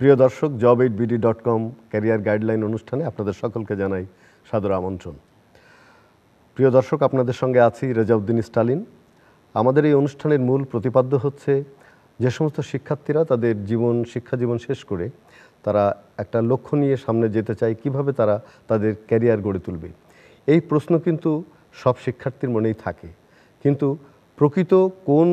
প্রিয় দর্শক job eight BD dot com career guideline অনুষ্ঠানে আপনাদের সকলকে জানাই সাদর আমন্ত্রণ প্রিয় দর্শক আপনাদের সঙ্গে আছি রেজাউদ্দিন স্টালিন আমাদের এই অনুষ্ঠানের মূল প্রতিপাদ্য হচ্ছে যে সমস্ত শিক্ষার্থীরা তাদের জীবন শিক্ষা জীবন শেষ করে তারা একটা লক্ষ্য নিয়ে সামনে যেতে চায় কিভাবে তারা তাদের ক্যারিয়ার গড়ে তুলবে এই প্রশ্ন কিন্তু সব শিক্ষার্থীর মনেই থাকে কিন্তু প্রকৃত কোন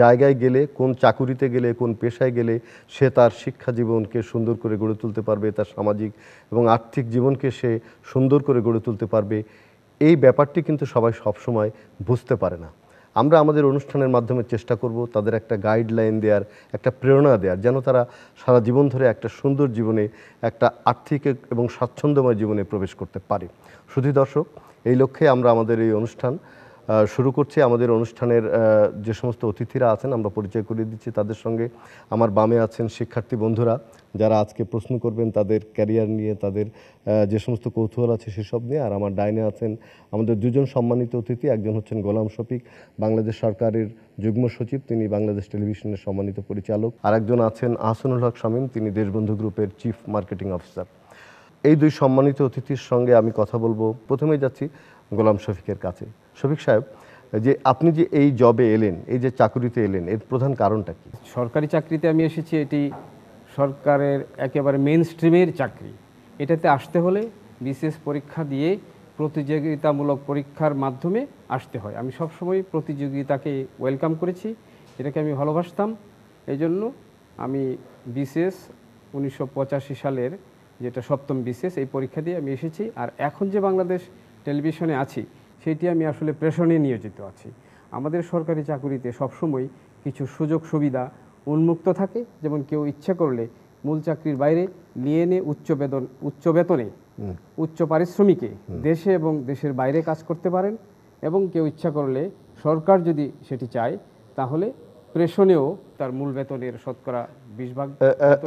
জায়গায় গেলে কোন চাকুরিতে গেলে কোন পেশায় গেলে সে তার শিক্ষা জীবনকে সুন্দর করে গড়ে তুলতে পারবে তার সামাজিক এবং আর্থিক জীবনকে সে সুন্দর করে গড়ে তুলতে পারবে এই ব্যাপারটি কিন্তু সবাই সবসময় বুঝতে পারে না আমরা আমাদের অনুষ্ঠানের মাধ্যমে চেষ্টা করব তাদের একটা গাইডলাইন দেওয়ার একটা প্রেরণা দেওয়ার যেন তারা সারা জীবন ধরে একটা সুন্দর জীবনে একটা আর্থিক এবং স্বাচ্ছন্দ্যময় জীবনে প্রবেশ করতে পারে শুধু দর্শক এই লক্ষ্যে আমরা আমাদের এই অনুষ্ঠান শুরু করছি আমাদের অনুষ্ঠানের যে সমস্ত অতিথিরা আছেন আমরা পরিচয় করিয়ে দিচ্ছি তাদের সঙ্গে আমার বামে আছেন শিক্ষার্থী বন্ধুরা যারা আজকে প্রশ্ন করবেন তাদের ক্যারিয়ার নিয়ে তাদের যে সমস্ত কৌতূহল আছে সেসব নিয়ে আর আমার ডাইনে আছেন আমাদের দুজন সম্মানিত অতিথি একজন হচ্ছেন গোলাম শফিক বাংলাদেশ সরকারের যুগ্ম সচিব তিনি বাংলাদেশ টেলিভিশনের সম্মানিত পরিচালক আর একজন আছেন আহসানুল হক শামীম তিনি দেশবন্ধু গ্রুপের চিফ মার্কেটিং অফিসার এই দুই সম্মানিত অতিথির সঙ্গে আমি কথা বলবো প্রথমেই যাচ্ছি গোলাম শফিকের কাছে শফিক সাহেব যে আপনি যে এই জবে এলেন এই যে চাকুরিতে এলেন এর প্রধান কারণটা কি সরকারি চাকরিতে আমি এসেছি এটি সরকারের একেবারে মেন স্ট্রিমের চাকরি এটাতে আসতে হলে বিশেষ পরীক্ষা দিয়ে প্রতিযোগিতামূলক পরীক্ষার মাধ্যমে আসতে হয় আমি সবসময় প্রতিযোগিতাকে ওয়েলকাম করেছি এটাকে আমি ভালোবাসতাম এই জন্য আমি বিশেষ উনিশশো সালের যেটা সপ্তম বিশেষ এই পরীক্ষা দিয়ে আমি এসেছি আর এখন যে বাংলাদেশ টেলিভিশনে আছি সেটি আমি আসলে প্রেষণে নিয়োজিত আছি আমাদের সরকারি চাকুরিতে সবসময় কিছু সুযোগ সুবিধা উন্মুক্ত থাকে যেমন কেউ ইচ্ছে করলে মূল চাকরির বাইরে নিয়ে এনে উচ্চ বেতন উচ্চ বেতনে উচ্চ পারিশ্রমিকে দেশে এবং দেশের বাইরে কাজ করতে পারেন এবং কেউ ইচ্ছা করলে সরকার যদি সেটি চায় তাহলে প্রেষণেও তার মূল বেতনের শতকরা বিশ ভাগ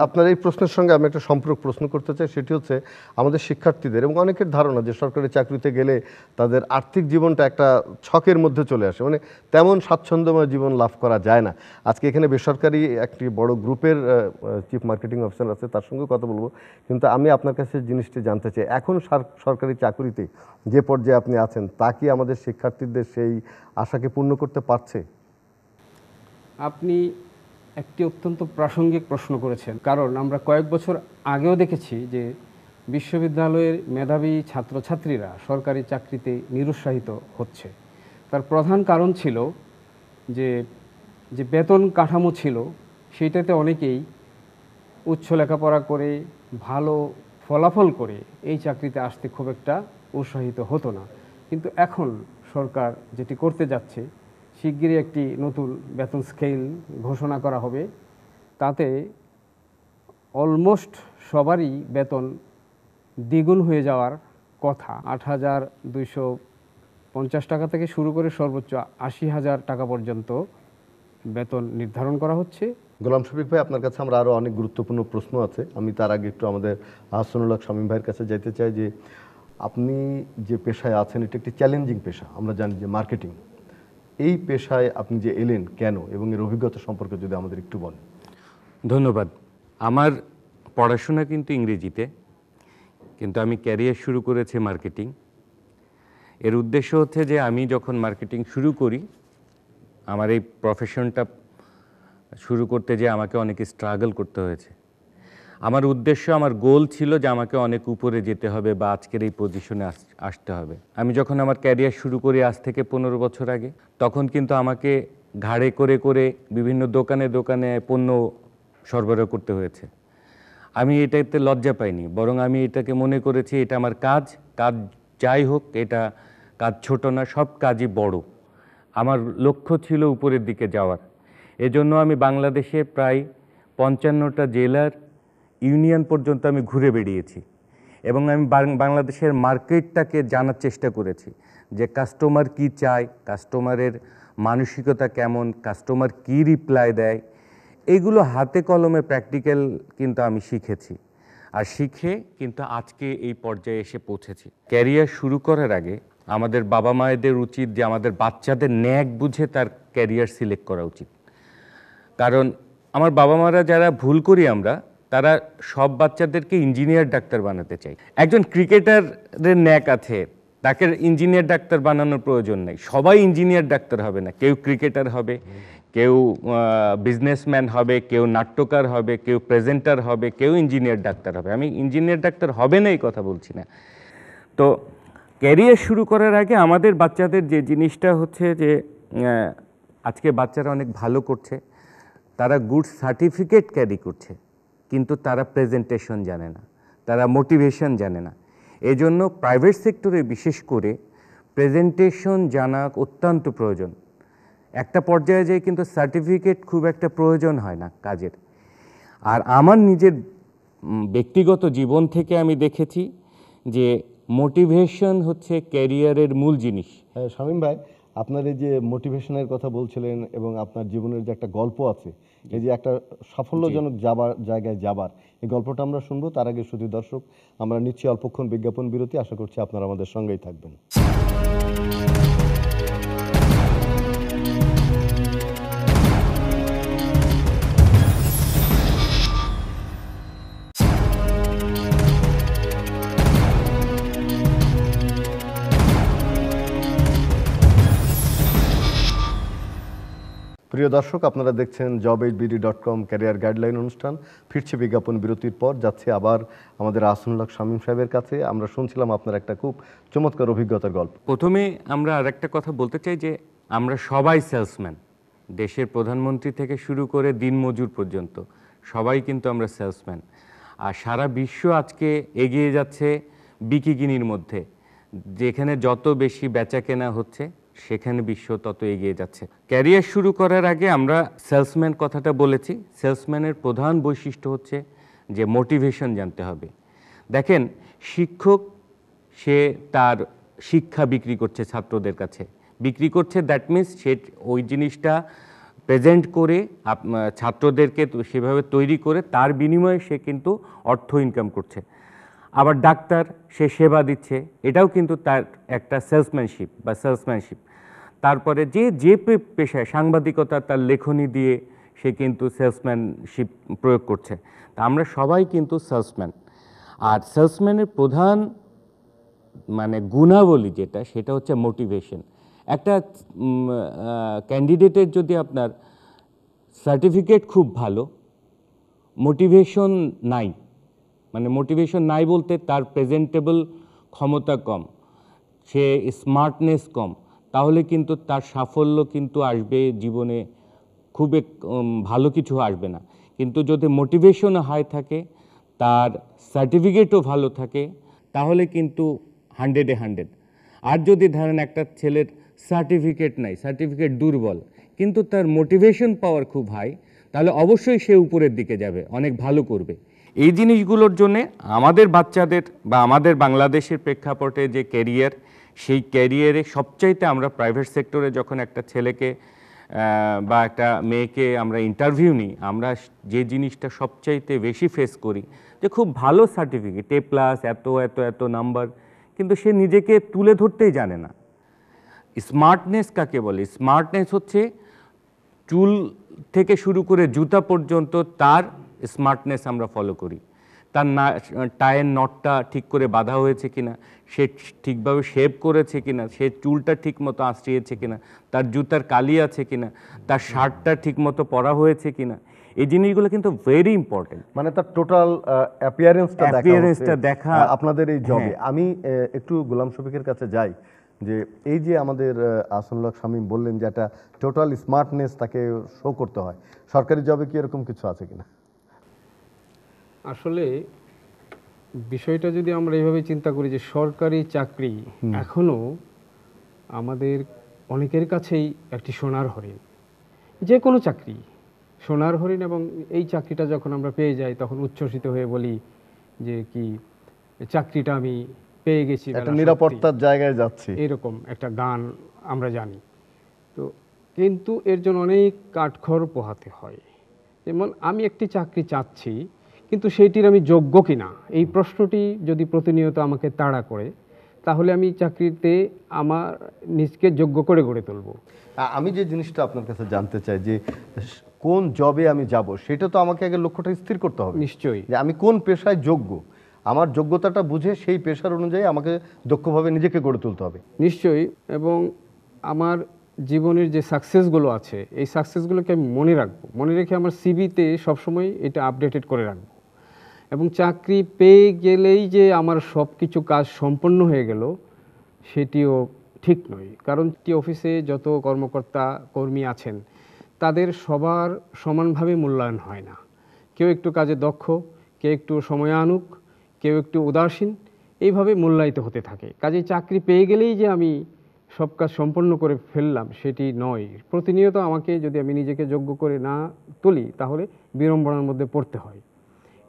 আপনার এই প্রশ্নের সঙ্গে আমি একটা সম্পর্ক প্রশ্ন করতে চাই সেটি হচ্ছে আমাদের শিক্ষার্থীদের এবং অনেকের ধারণা যে সরকারি চাকরিতে গেলে তাদের আর্থিক জীবনটা একটা ছকের মধ্যে চলে আসে মানে তেমন স্বাচ্ছন্দ্যময় জীবন লাভ করা যায় না আজকে এখানে বেসরকারি একটি বড় গ্রুপের চিফ মার্কেটিং অফিসার আছে তার সঙ্গে কথা বলবো কিন্তু আমি আপনার কাছে জিনিসটি জানতে চাই এখন সরকারি চাকরিতে যে পর্যায়ে আপনি আছেন তা কি আমাদের শিক্ষার্থীদের সেই আশাকে পূর্ণ করতে পারছে আপনি একটি অত্যন্ত প্রাসঙ্গিক প্রশ্ন করেছেন কারণ আমরা কয়েক বছর আগেও দেখেছি যে বিশ্ববিদ্যালয়ের মেধাবী ছাত্রছাত্রীরা সরকারি চাকরিতে নিরুৎসাহিত হচ্ছে তার প্রধান কারণ ছিল যে যে বেতন কাঠামো ছিল সেটাতে অনেকেই উচ্চ লেখাপড়া করে ভালো ফলাফল করে এই চাকরিতে আসতে খুব একটা উৎসাহিত হতো না কিন্তু এখন সরকার যেটি করতে যাচ্ছে শিগগিরই একটি নতুন বেতন স্কেল ঘোষণা করা হবে তাতে অলমোস্ট সবারই বেতন দ্বিগুণ হয়ে যাওয়ার কথা আট হাজার দুইশো পঞ্চাশ টাকা থেকে শুরু করে সর্বোচ্চ আশি হাজার টাকা পর্যন্ত বেতন নির্ধারণ করা হচ্ছে গোলাম শফিক ভাই আপনার কাছে আমরা আরও অনেক গুরুত্বপূর্ণ প্রশ্ন আছে আমি তার আগে একটু আমাদের আহসানুল্লাহ শামীম ভাইয়ের কাছে যেতে চাই যে আপনি যে পেশায় আছেন এটা একটি চ্যালেঞ্জিং পেশা আমরা জানি যে মার্কেটিং এই পেশায় আপনি যে এলেন কেন এবং এর অভিজ্ঞতা সম্পর্কে যদি আমাদের একটু বলেন ধন্যবাদ আমার পড়াশোনা কিন্তু ইংরেজিতে কিন্তু আমি ক্যারিয়ার শুরু করেছি মার্কেটিং এর উদ্দেশ্য হচ্ছে যে আমি যখন মার্কেটিং শুরু করি আমার এই প্রফেশনটা শুরু করতে যে আমাকে অনেকে স্ট্রাগল করতে হয়েছে আমার উদ্দেশ্য আমার গোল ছিল যে আমাকে অনেক উপরে যেতে হবে বা আজকের এই পজিশনে আসতে হবে আমি যখন আমার ক্যারিয়ার শুরু করি আজ থেকে পনেরো বছর আগে তখন কিন্তু আমাকে ঘাড়ে করে করে বিভিন্ন দোকানে দোকানে পণ্য সরবরাহ করতে হয়েছে আমি এটাতে লজ্জা পাইনি বরং আমি এটাকে মনে করেছি এটা আমার কাজ কাজ যাই হোক এটা কাজ ছোট না সব কাজই বড় আমার লক্ষ্য ছিল উপরের দিকে যাওয়ার এজন্য আমি বাংলাদেশে প্রায় পঞ্চান্নটা জেলার ইউনিয়ন পর্যন্ত আমি ঘুরে বেড়িয়েছি এবং আমি বাংলাদেশের মার্কেটটাকে জানার চেষ্টা করেছি যে কাস্টমার কি চায় কাস্টমারের মানসিকতা কেমন কাস্টমার কি রিপ্লাই দেয় এগুলো হাতে কলমে প্র্যাকটিক্যাল কিন্তু আমি শিখেছি আর শিখে কিন্তু আজকে এই পর্যায়ে এসে পৌঁছেছি ক্যারিয়ার শুরু করার আগে আমাদের বাবা মায়েদের উচিত যে আমাদের বাচ্চাদের ন্যাক বুঝে তার ক্যারিয়ার সিলেক্ট করা উচিত কারণ আমার বাবা মারা যারা ভুল করি আমরা তারা সব বাচ্চাদেরকে ইঞ্জিনিয়ার ডাক্তার বানাতে চায় একজন ক্রিকেটারের ন্যাক আছে তাকে ইঞ্জিনিয়ার ডাক্তার বানানোর প্রয়োজন নেই সবাই ইঞ্জিনিয়ার ডাক্তার হবে না কেউ ক্রিকেটার হবে কেউ বিজনেসম্যান হবে কেউ নাট্যকার হবে কেউ প্রেজেন্টার হবে কেউ ইঞ্জিনিয়ার ডাক্তার হবে আমি ইঞ্জিনিয়ার ডাক্তার হবে না এই কথা বলছি না তো ক্যারিয়ার শুরু করার আগে আমাদের বাচ্চাদের যে জিনিসটা হচ্ছে যে আজকে বাচ্চারা অনেক ভালো করছে তারা গুড সার্টিফিকেট ক্যারি করছে কিন্তু তারা প্রেজেন্টেশন জানে না তারা মোটিভেশন জানে না এজন্য প্রাইভেট সেক্টরে বিশেষ করে প্রেজেন্টেশন জানা অত্যন্ত প্রয়োজন একটা পর্যায়ে যায় কিন্তু সার্টিফিকেট খুব একটা প্রয়োজন হয় না কাজের আর আমার নিজের ব্যক্তিগত জীবন থেকে আমি দেখেছি যে মোটিভেশন হচ্ছে ক্যারিয়ারের মূল জিনিস হ্যাঁ, শামীম ভাই আপনার এই যে মোটিভেশনের কথা বলছিলেন এবং আপনার জীবনের যে একটা গল্প আছে এই যে একটা সাফল্যজনক যাবার জায়গায় যাবার এই গল্পটা আমরা শুনবো তার আগে শুধু দর্শক আমরা নিচ্ছি অল্পক্ষণ বিজ্ঞাপন বিরতি আশা করছি আপনারা আমাদের সঙ্গেই থাকবেন প্রিয় দর্শক আপনারা দেখছেন job eight BD dot com career guideline অনুষ্ঠান ফিরছে বিজ্ঞাপন বিরতির পর যাচ্ছে আবার আমাদের আসনুল্লাহ শামীম সাহেবের কাছে আমরা শুনছিলাম আপনার একটা খুব চমৎকার অভিজ্ঞতার গল্প প্রথমে আমরা আর একটা কথা বলতে চাই যে আমরা সবাই সেলসম্যান দেশের প্রধানমন্ত্রী থেকে শুরু করে দিনমজুর পর্যন্ত সবাই কিন্তু আমরা সেলসম্যান আর সারা বিশ্ব আজকে এগিয়ে যাচ্ছে বিকিগিনির মধ্যে যেখানে যত বেশি বেচা কেনা হচ্ছে সেখানে বিশ্ব তত এগিয়ে যাচ্ছে ক্যারিয়ার শুরু করার আগে আমরা সেলসম্যান কথাটা বলেছি সেলসম্যানের প্রধান বৈশিষ্ট্য হচ্ছে যে মোটিভেশন জানতে হবে দেখেন শিক্ষক সে তার শিক্ষা বিক্রি করছে ছাত্রদের কাছে বিক্রি করছে দ্যাট মিন্স সে ওই জিনিসটা প্রেজেন্ট করে ছাত্রদেরকে সেভাবে তৈরি করে তার বিনিময়ে সে কিন্তু অর্থ ইনকাম করছে আবার ডাক্তার সে সেবা দিচ্ছে এটাও কিন্তু তার একটা সেলসম্যানশিপ বা সেলসম্যানশিপ তারপরে যে যে পেশায় সাংবাদিকতা তার লেখনী দিয়ে সে কিন্তু সেলসম্যানশিপ প্রয়োগ করছে তা আমরা সবাই কিন্তু সেলসম্যান আর সেলসম্যানের প্রধান মানে গুণাবলী যেটা সেটা হচ্ছে মোটিভেশন একটা ক্যান্ডিডেটের যদি আপনার সার্টিফিকেট খুব ভালো মোটিভেশন নাই মানে মোটিভেশন নাই বলতে তার প্রেজেন্টেবল ক্ষমতা কম সে স্মার্টনেস কম তাহলে কিন্তু তার সাফল্য কিন্তু আসবে জীবনে খুব ভালো কিছু আসবে না কিন্তু যদি মোটিভেশন হাই থাকে তার সার্টিফিকেটও ভালো থাকে তাহলে কিন্তু হান্ড্রেডে হান্ড্রেড আর যদি ধরেন একটা ছেলের সার্টিফিকেট নাই সার্টিফিকেট দুর্বল কিন্তু তার মোটিভেশন পাওয়ার খুব হাই তাহলে অবশ্যই সে উপরের দিকে যাবে অনেক ভালো করবে এই জিনিসগুলোর জন্যে আমাদের বাচ্চাদের বা আমাদের বাংলাদেশের প্রেক্ষাপটে যে ক্যারিয়ার সেই ক্যারিয়ারে সবচাইতে আমরা প্রাইভেট সেক্টরে যখন একটা ছেলেকে বা একটা মেয়েকে আমরা ইন্টারভিউ নিই আমরা যে জিনিসটা সবচাইতে বেশি ফেস করি যে খুব ভালো সার্টিফিকেট এ প্লাস এত এত এত নাম্বার কিন্তু সে নিজেকে তুলে ধরতেই জানে না স্মার্টনেস কাকে বলে স্মার্টনেস হচ্ছে চুল থেকে শুরু করে জুতা পর্যন্ত তার স্মার্টনেস আমরা ফলো করি তার না টায়ের নটটা ঠিক করে বাঁধা হয়েছে কিনা সে ঠিকভাবে শেভ করেছে কিনা সে চুলটা ঠিক মতো আঁচড়িয়েছে কিনা তার জুতার কালি আছে কিনা তার শার্টটা ঠিক মতো পরা হয়েছে কিনা এই জিনিসগুলো কিন্তু ভেরি ইম্পর্টেন্ট মানে তার টোটাল অ্যাপিয়ারেন্সটা দেখা আপনাদের এই জবে হ্যাঁ। আমি একটু গোলাম শফিকের কাছে যাই যে এই যে আমাদের আসানুল্লাহ শামীম বললেন যে একটা টোটাল স্মার্টনেস তাকে শো করতে হয় সরকারি জবে কি এরকম কিছু আছে কিনা আসলে বিষয়টা যদি আমরা এইভাবে চিন্তা করি যে সরকারি চাকরি এখনও আমাদের অনেকের কাছেই একটি সোনার হরিণ যে কোনো চাকরি সোনার হরিণ এবং এই চাকরিটা যখন আমরা পেয়ে যাই তখন উচ্ছ্বসিত হয়ে বলি যে কি চাকরিটা আমি পেয়ে গেছি একটা নিরাপত্তার জায়গায় যাচ্ছি এরকম একটা গান আমরা জানি তো কিন্তু এর জন্য অনেক কাঠখড় পোহাতে হয় যেমন আমি একটি চাকরি চাচ্ছি কিন্তু সেইটির আমি যোগ্য কিনা এই প্রশ্নটি যদি প্রতিনিয়ত আমাকে তাড়া করে তাহলে আমি চাকরিতে আমার নিজকে যোগ্য করে গড়ে তুলব আমি যে জিনিসটা আপনার কাছে জানতে চাই যে কোন জবে আমি যাব সেটা তো আমাকে আগে লক্ষ্যটা স্থির করতে হবে নিশ্চয়ই যে আমি কোন পেশায় যোগ্য আমার যোগ্যতাটা বুঝে সেই পেশার অনুযায়ী আমাকে দক্ষভাবে নিজেকে গড়ে তুলতে হবে নিশ্চয়ই এবং আমার জীবনের যে সাকসেসগুলো আছে এই সাকসেসগুলোকে আমি মনে রাখবো মনে রেখে আমার সিবিতে সবসময় এটা আপডেটেড করে রাখবো এবং চাকরি পেয়ে গেলেই যে আমার সব কিছু কাজ সম্পন্ন হয়ে গেল সেটিও ঠিক নয় কারণ টি অফিসে যত কর্মকর্তা কর্মী আছেন তাদের সবার সমানভাবে মূল্যায়ন হয় না কেউ একটু কাজে দক্ষ কেউ একটু সময় আনুক কেউ একটু উদাসীন এইভাবে মূল্যায়িত হতে থাকে কাজে চাকরি পেয়ে গেলেই যে আমি সব কাজ সম্পন্ন করে ফেললাম সেটি নয় প্রতিনিয়ত আমাকে যদি আমি নিজেকে যোগ্য করে না তুলি তাহলে বিড়ম্বনার মধ্যে পড়তে হয়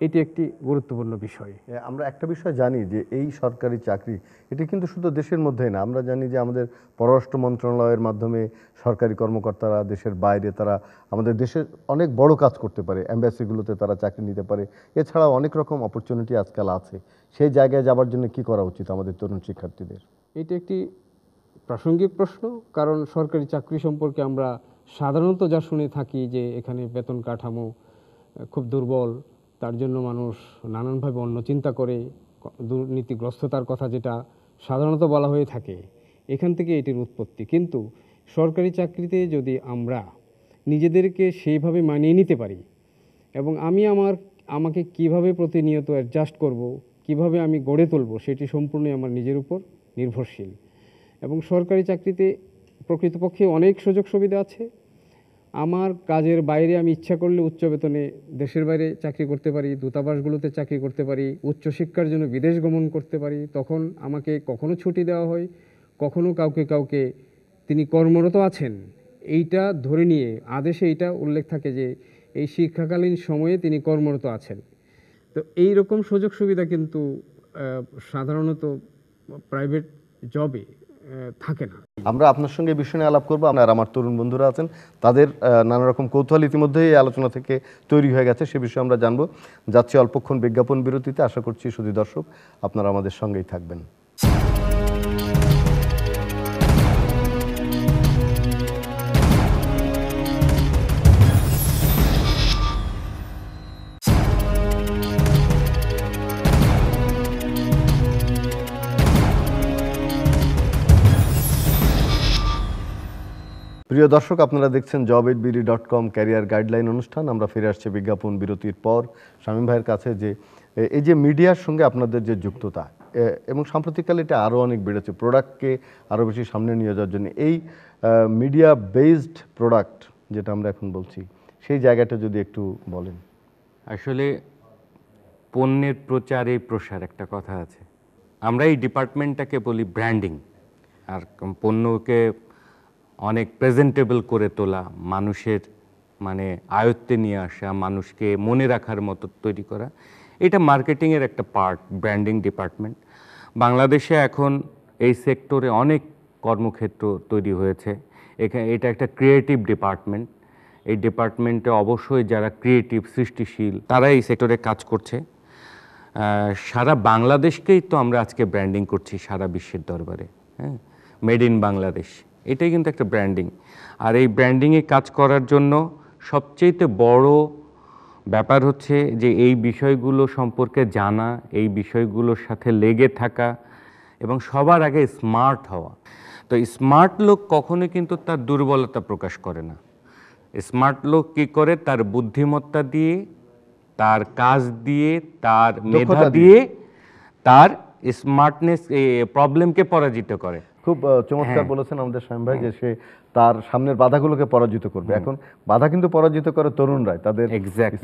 এটি একটি গুরুত্বপূর্ণ বিষয় আমরা একটা বিষয় জানি যে এই সরকারি চাকরি এটি কিন্তু শুধু দেশের মধ্যেই না আমরা জানি যে আমাদের পররাষ্ট্র মন্ত্রণালয়ের মাধ্যমে সরকারি কর্মকর্তারা দেশের বাইরে তারা আমাদের দেশের অনেক বড় কাজ করতে পারে অ্যাম্বাসিগুলোতে তারা চাকরি নিতে পারে এছাড়াও অনেক রকম অপরচুনিটি আজকাল আছে সেই জায়গায় যাবার জন্য কি করা উচিত আমাদের তরুণ শিক্ষার্থীদের এটি একটি প্রাসঙ্গিক প্রশ্ন কারণ সরকারি চাকরি সম্পর্কে আমরা সাধারণত যা শুনে থাকি যে এখানে বেতন কাঠামো খুব দুর্বল তার জন্য মানুষ নানানভাবে অন্য চিন্তা করে দুর্নীতিগ্রস্ততার কথা যেটা সাধারণত বলা হয়ে থাকে এখান থেকে এটির উৎপত্তি কিন্তু সরকারি চাকরিতে যদি আমরা নিজেদেরকে সেইভাবে মানিয়ে নিতে পারি এবং আমি আমার আমাকে কিভাবে প্রতিনিয়ত অ্যাডজাস্ট করব কিভাবে আমি গড়ে তুলব সেটি সম্পূর্ণই আমার নিজের উপর নির্ভরশীল এবং সরকারি চাকরিতে প্রকৃতপক্ষে অনেক সুযোগ সুবিধা আছে আমার কাজের বাইরে আমি ইচ্ছা করলে উচ্চ বেতনে দেশের বাইরে চাকরি করতে পারি দূতাবাসগুলোতে চাকরি করতে পারি উচ্চশিক্ষার জন্য বিদেশ গমন করতে পারি তখন আমাকে কখনো ছুটি দেওয়া হয় কখনো কাউকে কাউকে তিনি কর্মরত আছেন এইটা ধরে নিয়ে আদেশে এইটা উল্লেখ থাকে যে এই শিক্ষাকালীন সময়ে তিনি কর্মরত আছেন তো এই রকম সুযোগ সুবিধা কিন্তু সাধারণত প্রাইভেট জবে থাকে না আমরা আপনার সঙ্গে বিষয় নিয়ে আলাপ করবো আপনার আমার তরুণ বন্ধুরা আছেন তাদের নানা রকম কৌতূহল ইতিমধ্যেই আলোচনা থেকে তৈরি হয়ে গেছে সে বিষয়ে আমরা জানবো যাচ্ছি অল্পক্ষণ বিজ্ঞাপন বিরতিতে আশা করছি শুধু দর্শক আপনারা আমাদের সঙ্গেই থাকবেন প্রিয় দর্শক আপনারা দেখছেন job eight BD dot com career guideline অনুষ্ঠান আমরা ফিরে আসছি বিজ্ঞাপন বিরতির পর স্বামী ভাইয়ের কাছে যে এই যে মিডিয়ার সঙ্গে আপনাদের যে যুক্ততা এবং সাম্প্রতিককালে এটা আরও অনেক বেড়েছে প্রোডাক্টকে আরও বেশি সামনে নিয়ে যাওয়ার জন্য এই মিডিয়া বেসড প্রোডাক্ট যেটা আমরা এখন বলছি সেই জায়গাটা যদি একটু বলেন আসলে পণ্যের প্রচারে প্রসার একটা কথা আছে আমরা এই ডিপার্টমেন্টটাকে বলি ব্র্যান্ডিং আর পণ্যকে অনেক প্রেজেন্টেবল করে তোলা মানুষের মানে আয়ত্তে নিয়ে আসা মানুষকে মনে রাখার মতো তৈরি করা এটা মার্কেটিংয়ের একটা পার্ট ব্র্যান্ডিং ডিপার্টমেন্ট বাংলাদেশে এখন এই সেক্টরে অনেক কর্মক্ষেত্র তৈরি হয়েছে এখানে এটা একটা ক্রিয়েটিভ ডিপার্টমেন্ট এই ডিপার্টমেন্টে অবশ্যই যারা ক্রিয়েটিভ সৃষ্টিশীল তারা এই সেক্টরে কাজ করছে সারা বাংলাদেশকেই তো আমরা আজকে ব্র্যান্ডিং করছি সারা বিশ্বের দরবারে হ্যাঁ মেড ইন বাংলাদেশ এটাই কিন্তু একটা ব্র্যান্ডিং আর এই ব্র্যান্ডিংয়ে কাজ করার জন্য সবচেয়েতে বড় ব্যাপার হচ্ছে যে এই বিষয়গুলো সম্পর্কে জানা এই বিষয়গুলোর সাথে লেগে থাকা এবং সবার আগে স্মার্ট হওয়া তো স্মার্ট লোক কখনোই কিন্তু তার দুর্বলতা প্রকাশ করে না স্মার্ট লোক কী করে তার বুদ্ধিমত্তা দিয়ে তার কাজ দিয়ে তার মেধা দিয়ে তার স্মার্টনেস প্রবলেমকে পরাজিত করে খুব চমৎকার হ্যাঁ। বলেছেন আমাদের স্বয়ং ভাই যে হ্যাঁ। সে তার সামনের বাধাগুলোকে পরাজিত করবে এখন বাধা কিন্তু পরাজিত করে তরুণরাই তাদের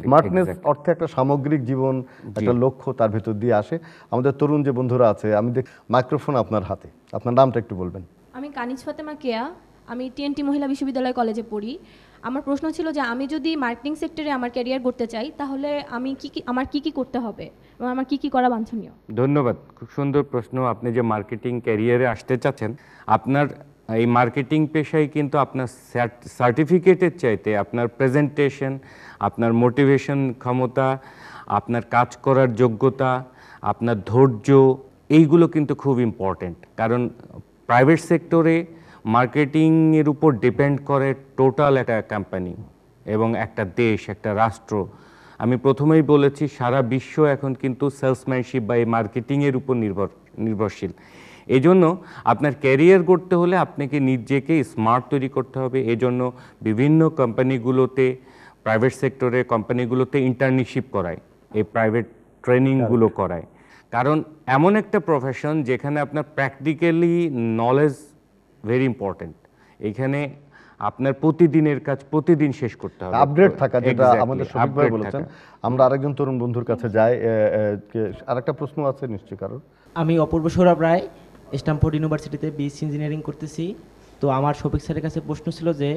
স্মার্টনেস অর্থে একটা সামগ্রিক জীবন একটা লক্ষ্য তার ভেতর দিয়ে আসে আমাদের তরুণ যে বন্ধুরা আছে আমি দেখ মাইক্রোফোন আপনার হাতে আপনার নামটা একটু বলবেন আমি কানিজ ফাতেমা কেয়া আমি টিএনটি মহিলা বিশ্ববিদ্যালয় কলেজে পড়ি আমার প্রশ্ন ছিল যে আমি যদি মার্কেটিং সেক্টরে আমার ক্যারিয়ার করতে চাই তাহলে আমি কি কি আমার কি কি করতে হবে এবং আমার কি কি করা বাঞ্ছনীয় ধন্যবাদ খুব সুন্দর প্রশ্ন আপনি যে মার্কেটিং ক্যারিয়ারে আসতে চাচ্ছেন আপনার এই মার্কেটিং পেশায় কিন্তু আপনার সার্টিফিকেটের চাইতে আপনার প্রেজেন্টেশন আপনার মোটিভেশন ক্ষমতা আপনার কাজ করার যোগ্যতা আপনার ধৈর্য এইগুলো কিন্তু খুব ইম্পর্ট্যান্ট কারণ প্রাইভেট সেক্টরে মার্কেটিংয়ের উপর ডিপেন্ড করে টোটাল একটা কোম্পানি এবং একটা দেশ একটা রাষ্ট্র আমি প্রথমেই বলেছি সারা বিশ্ব এখন কিন্তু সেলসম্যানশিপ বা এই মার্কেটিংয়ের উপর নির্ভর নির্ভরশীল এই জন্য আপনার ক্যারিয়ার করতে হলে আপনাকে নিজেকে স্মার্ট তৈরি করতে হবে এজন্য বিভিন্ন কোম্পানিগুলোতে প্রাইভেট সেক্টরে কোম্পানিগুলোতে ইন্টার্নশিপ করায় এই প্রাইভেট ট্রেনিংগুলো করায় কারণ এমন একটা প্রফেশন যেখানে আপনার প্র্যাকটিক্যালি নলেজ ভেরি ইম্পর্টেন্ট এখানে আপনার প্রতিদিনের কাজ প্রতিদিন শেষ করতে হবে আপডেট থাকা যেটা আমাদের সবাই ভাই বলেছেন আমরা আরেকজন তরুণ বন্ধুর কাছে যাই আরেকটা প্রশ্ন আছে নিশ্চয়ই কারণ আমি অপূর্ব সৌরভ রায় স্ট্যামফোর্ড ইউনিভার্সিটিতে বিএস ইঞ্জিনিয়ারিং করতেছি তো আমার সফিক স্যারের কাছে প্রশ্ন ছিল যে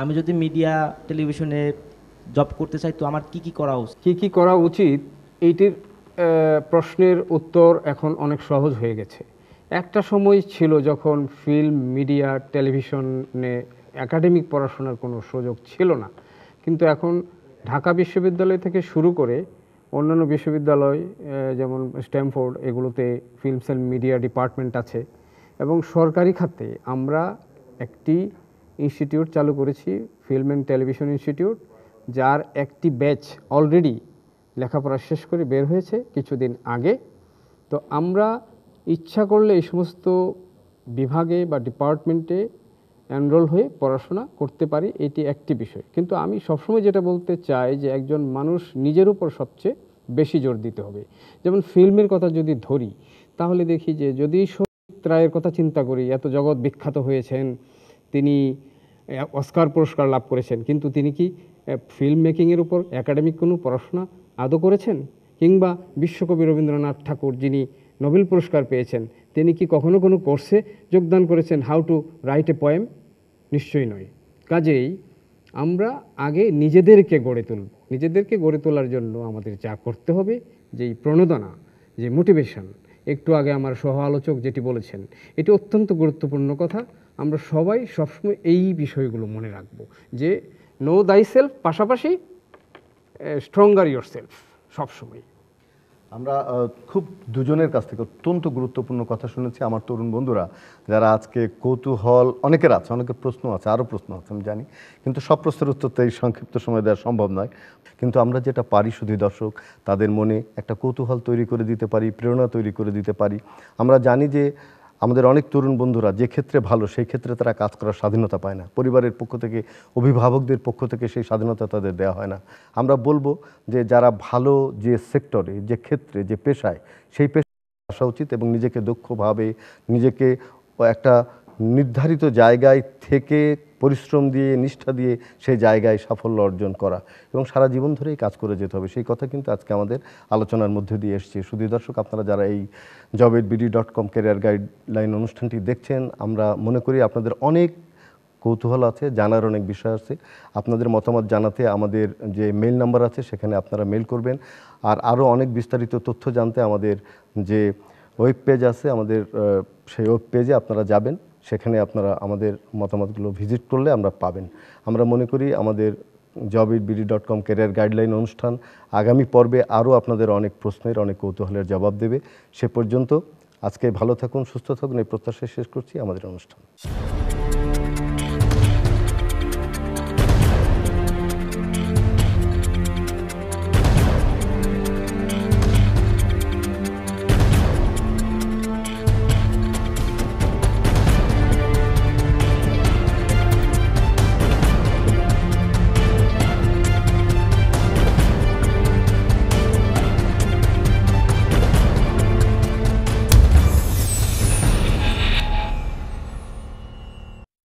আমি যদি মিডিয়া টেলিভিশনে জব করতে চাই তো আমার কি কি করা উচিত কি কি করা উচিত এইটির প্রশ্নের উত্তর এখন অনেক সহজ হয়ে গেছে একটা সময় ছিল যখন ফিল্ম মিডিয়া টেলিভিশনে একাডেমিক পড়াশোনার কোনো সুযোগ ছিল না কিন্তু এখন ঢাকা বিশ্ববিদ্যালয় থেকে শুরু করে অন্যান্য বিশ্ববিদ্যালয় যেমন স্ট্যামফোর্ড এগুলোতে ফিল্মস অ্যান্ড মিডিয়া ডিপার্টমেন্ট আছে এবং সরকারি খাতে আমরা একটি ইনস্টিটিউট চালু করেছি ফিল্ম অ্যান্ড টেলিভিশন ইনস্টিটিউট যার একটি ব্যাচ অলরেডি লেখাপড়া শেষ করে বের হয়েছে কিছুদিন আগে তো আমরা ইচ্ছা করলে এই সমস্ত বিভাগে বা ডিপার্টমেন্টে এনরোল হয়ে পড়াশোনা করতে পারি এটি একটি বিষয় কিন্তু আমি সবসময় যেটা বলতে চাই যে একজন মানুষ নিজের উপর সবচেয়ে বেশি জোর দিতে হবে যেমন ফিল্মের কথা যদি ধরি তাহলে দেখি যে যদি সৌমিত রায়ের কথা চিন্তা করি এত জগৎ বিখ্যাত হয়েছেন তিনি অস্কার পুরস্কার লাভ করেছেন কিন্তু তিনি কি ফিল্ম মেকিংয়ের উপর একাডেমিক কোনো পড়াশোনা আদৌ করেছেন কিংবা বিশ্বকবি রবীন্দ্রনাথ ঠাকুর যিনি নোবেল পুরস্কার পেয়েছেন তিনি কি কখনো কোনো কোর্সে যোগদান করেছেন how to write a poem নিশ্চয়ই নয় কাজেই আমরা আগে নিজেদেরকে গড়ে তুলব নিজেদেরকে গড়ে তোলার জন্য আমাদের যা করতে হবে যেই প্রণোদনা যে মোটিভেশন একটু আগে আমার সহ আলোচক যেটি বলেছেন এটি অত্যন্ত গুরুত্বপূর্ণ কথা আমরা সবাই সবসময় এই বিষয়গুলো মনে রাখব যে নো দাই সেলফ পাশাপাশি স্ট্রংগার ইয়োর সেলফ সবসময় আমরা খুব দুজনের কাছ থেকে অত্যন্ত গুরুত্বপূর্ণ কথা শুনেছি আমার তরুণ বন্ধুরা যারা আজকে কৌতূহল অনেকের আছে অনেকের প্রশ্ন আছে আরও প্রশ্ন আছে আমি জানি কিন্তু সব প্রশ্নের উত্তর তো এই সংক্ষিপ্ত সময় দেওয়া সম্ভব নয় কিন্তু আমরা যেটা পারি শুধু দর্শক তাদের মনে একটা কৌতূহল তৈরি করে দিতে পারি প্রেরণা তৈরি করে দিতে পারি আমরা জানি যে আমাদের অনেক তরুণ বন্ধুরা যে ক্ষেত্রে ভালো সেই ক্ষেত্রে তারা কাজ করার স্বাধীনতা পায় না পরিবারের পক্ষ থেকে অভিভাবকদের পক্ষ থেকে সেই স্বাধীনতা তাদের দেওয়া হয় না আমরা বলবো যে যারা ভালো যে সেক্টরে যে ক্ষেত্রে যে পেশায় সেই পেশায় আসা উচিত এবং নিজেকে দক্ষভাবে নিজেকে একটা নির্ধারিত জায়গায় থেকে পরিশ্রম দিয়ে নিষ্ঠা দিয়ে সেই জায়গায় সাফল্য অর্জন করা এবং সারা জীবন ধরেই কাজ করে যেতে হবে সেই কথা কিন্তু আজকে আমাদের আলোচনার মধ্যে দিয়ে এসছে শুধু দর্শক আপনারা যারা এই job BD dot com career guideline অনুষ্ঠানটি দেখছেন আমরা মনে করি আপনাদের অনেক কৌতূহল আছে জানার অনেক বিষয় আছে আপনাদের মতামত জানাতে আমাদের যে মেল নাম্বার আছে সেখানে আপনারা মেল করবেন আর আরও অনেক বিস্তারিত তথ্য জানতে আমাদের যে ওয়েব পেজ আছে আমাদের সেই ওয়েব পেজে আপনারা যাবেন সেখানে আপনারা আমাদের মতামতগুলো ভিজিট করলে আমরা পাবেন আমরা মনে করি আমাদের job eight BD dot com career guideline অনুষ্ঠান আগামী পর্বে আরও আপনাদের অনেক প্রশ্নের অনেক কৌতূহলের জবাব দেবে সে পর্যন্ত আজকে ভালো থাকুন সুস্থ থাকুন এই প্রত্যাশায় শেষ করছি আমাদের অনুষ্ঠান